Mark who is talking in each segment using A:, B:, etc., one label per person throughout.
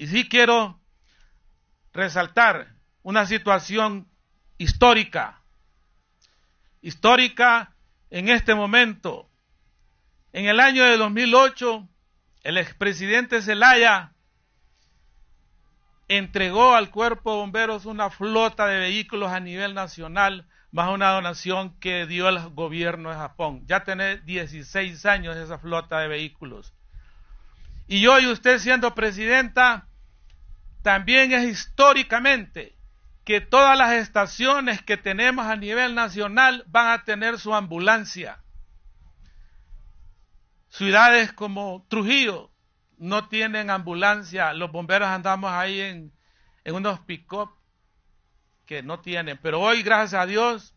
A: Y sí quiero resaltar una situación histórica, histórica en este momento. En el año de 2008, el expresidente Zelaya entregó al cuerpo de bomberos una flota de vehículos a nivel nacional más una donación que dio el gobierno de Japón. Ya tiene 16 años esa flota de vehículos. Y hoy usted siendo presidenta, también es históricamente que todas las estaciones que tenemos a nivel nacional van a tener su ambulancia. Ciudades como Trujillo no tienen ambulancia, los bomberos andamos ahí en, unos pick-up que no tienen, pero hoy gracias a Dios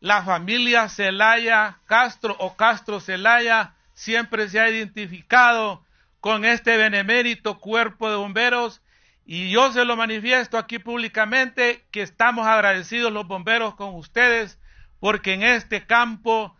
A: la familia Celaya Castro o Castro Celaya siempre se ha identificado con este benemérito cuerpo de bomberos y yo se lo manifiesto aquí públicamente que estamos agradecidos los bomberos con ustedes porque en este campo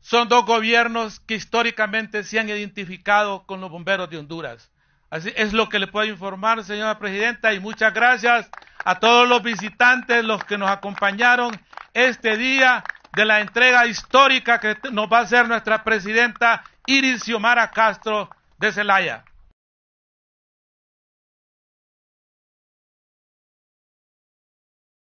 A: son dos gobiernos que históricamente se han identificado con los bomberos de Honduras. Así es lo que le puedo informar, señora presidenta, y muchas gracias a todos los visitantes, los que nos acompañaron este día de la entrega histórica que nos va a hacer nuestra presidenta Iris Xiomara Castro de Celaya.